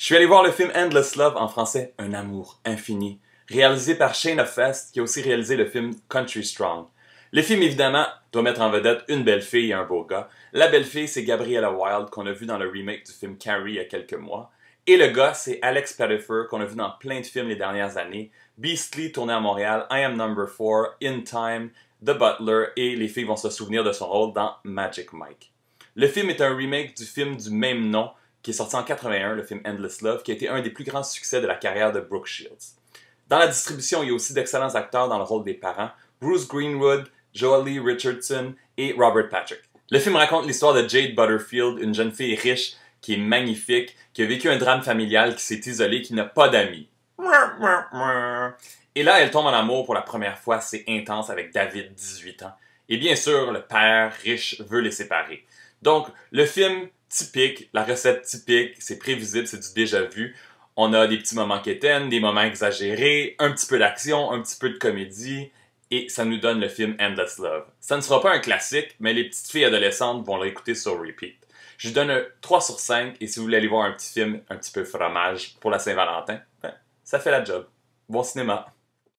Je suis allé voir le film Endless Love en français, Un amour infini, réalisé par Shane Fest, qui a aussi réalisé le film Country Strong. Le film, évidemment, doit mettre en vedette une belle fille et un beau gars. La belle fille, c'est Gabriella Wilde, qu'on a vu dans le remake du film Carrie il y a quelques mois. Et le gars, c'est Alex Pettifer, qu'on a vu dans plein de films les dernières années. Beastly, tourné à Montréal, I Am Number 4, In Time, The Butler, et les filles vont se souvenir de son rôle dans Magic Mike. Le film est un remake du film du même nom, qui est sorti en 81, le film Endless Love, qui a été un des plus grands succès de la carrière de Brooke Shields. Dans la distribution, il y a aussi d'excellents acteurs dans le rôle des parents, Bruce Greenwood, Jolie Richardson et Robert Patrick. Le film raconte l'histoire de Jade Butterfield, une jeune fille riche qui est magnifique, qui a vécu un drame familial, qui s'est isolée, qui n'a pas d'amis. Et là, elle tombe en amour pour la première fois, c'est intense, avec David, 18 ans. Et bien sûr, le père riche veut les séparer. Donc, le film typique, la recette typique, c'est prévisible, c'est du déjà vu. On a des petits moments quétaines, des moments exagérés, un petit peu d'action, un petit peu de comédie, et ça nous donne le film Endless Love. Ça ne sera pas un classique, mais les petites filles adolescentes vont l'écouter sur repeat. Je donne un 3 sur 5, et si vous voulez aller voir un petit film un petit peu fromage pour la Saint-Valentin, ben, ça fait la job. Bon cinéma!